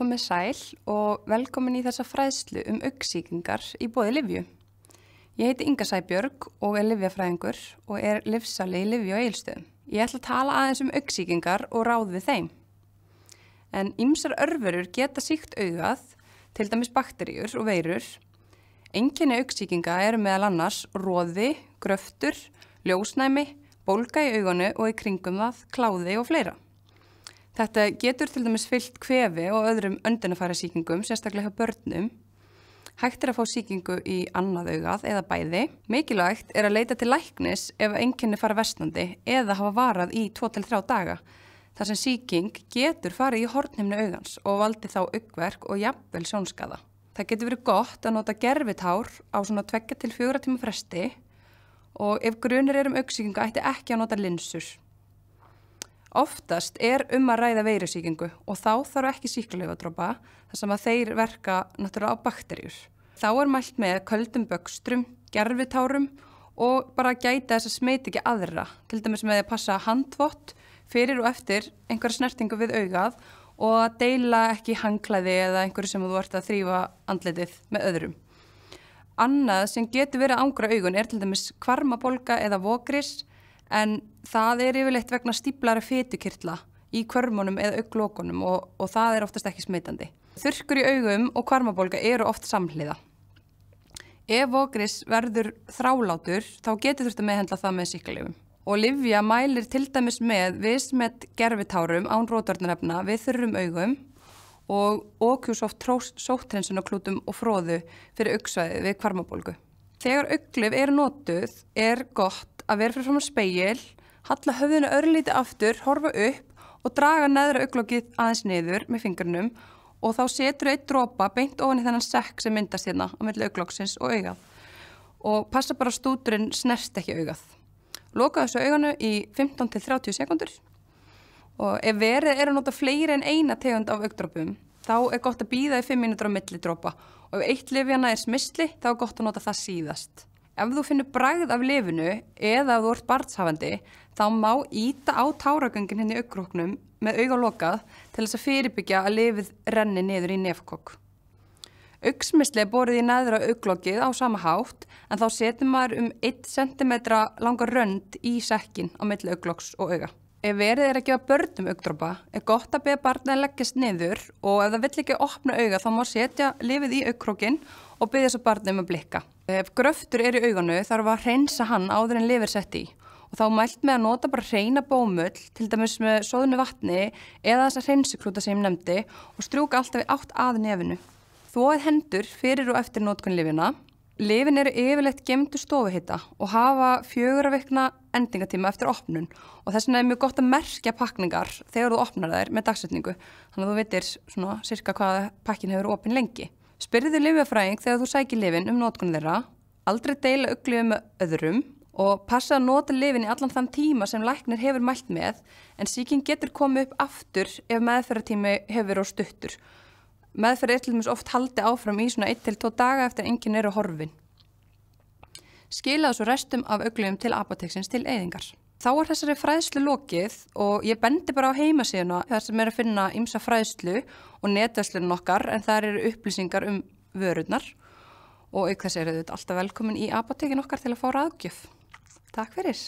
komið sæl og velkomin í þessa fræðslu um auksíkingar í bóði Livju. Ég heiti Inga Sæbjörg og er livjafræðingur og er livsali í Livju og Eilstöðum. Ég ætla að tala aðeins um auksíkingar og ráð við þeim. En ýmsar örfurur geta síkt auðað, til dæmis bakteríur og veirur. Enginni auksíkinga eru meðal annars róði, gröftur, ljósnæmi, bólga í augunu og í kringum það kláði og fleira. Þetta getur til dæmis fyllt kvefi og öðrum öndunafæra síkingum, sérstaklega hjá börnum. Hægt er að fá síkingu í annað augað eða bæði. Mikilvægt er að leita til læknis ef enginni fara vestnandi eða hafa varað í 2-3 daga. Þar sem síking getur farið í hortnimni augans og valdi þá aukverk og jafnvel sjónskaða. Það getur verið gott að nota gerfitár á svona 2-4 tíma fresti og ef grunir er um auksíkinga ætti ekki að nota linsur. Oftast er um að ræða veirusíkingu og þá þarf ekki síklarleifadrópa þar sem að þeir verka náttúrulega á bakterjur. Þá er mælt með köldum bögstrum, gerfitárum og bara gæta þess að smeit ekki aðra. Til dæmis með að passa handvott fyrir og eftir einhverja snertingu við augað og að deila ekki hangklæði eða einhverju sem þú vart að þrýfa andletið með öðrum. Annað sem getur verið að ángra augun er til dæmis kvarmabolga eða vokris en það er yfirleitt vegna stíplari fetukirtla í kvörmunum eða auglokunum og, og það er oftast ekki smitandi. Þurrkur í augum og kvarmabólga eru oft samhliða. Ef ogris verður þrálátur þá getur þurft að meðhendla það með síkulegum. Og Livja mælir til dæmis með vismet gerfitárum án rótvarnarefna við þurrum augum og okjúsoft sóttrensunarklútum og fróðu fyrir auksvæði við kvarmabólgu. Þegar auglif er notuð er gott að vera fyrir fram á speil, halla höfðinu örlíti aftur, horfa upp og draga neðra auglokkið aðeins niður með fingrunum og þá setur eitt dropa beint ofan í þennan sekk sem myndast hérna á mellu auglokksins og augað og passa bara stúturinn snerst ekki augað. Loka þessu auganu í 15-30 sekundur og ef verið er að nota fleiri en eina tegund af augdropum þá er gott að býða í 5 minútur á millidropa og ef eitt lifjana er smisli þá er gott að nota það síðast ef þú finnur bragð af lifinu eða ef þú ert barnshafandi þá má íta á táragöngin henni hérna aukróknum með auga lokað til þess að fyrirbyggja að lifið renni niður í nefkokk. Auksmisli er borið í næðra auglokið á sama hátt en þá setur maður um 1 cm langa rönd í sekkin á milli auglokks og auga. Ef verið er að gefa börnum augdrópa er gott að beða barna að leggjast niður og ef það vill ekki opna auga þá má setja lifið í augkrókin og byggja svo barnið um að blikka. Ef gröftur er í auganu þarf að hreinsa hann áður en lifir sett í og þá mælt með að nota bara hreina bómull, til dæmis með sóðunni vatni eða þessa hreinsuklúta sem ég nefndi og strjúka alltaf í átt aðin efinu. Þóið hendur fyrir og eftir nótkunlifina. Lifin eru yfirlegt gemdu stofuhitta og hafa fjögur að vikna endingatíma eftir opnun og þess vegna er mjög gott að merkja pakningar þegar þú opnar þær með dagsetningu þannig að þú veitir svona cirka hvað pakkin hefur opin lengi. Spyrðið lifjafræðing þegar þú sækir lifin um nótkunn þeirra, aldrei deila ugljöfum með öðrum og passa að nota lifin í allan þann tíma sem læknir hefur mælt með en síking getur komið upp aftur ef meðferðartími hefur á stuttur. Meðferð er til dæmis oft haldi áfram í svona 1-2 daga eftir enginn eru horfin. Skila þessu restum af ugljöfum til apoteksins til eðingar. Þá er þessari fræðslu lokið og ég bendi bara á heimasíðuna þar sem er að finna ymsa fræðslu og netvæslunum okkar en það eru upplýsingar um vörurnar og auk þess eru þetta alltaf velkomin í apotekin okkar til að fá ráðgjöf. Takk fyrir!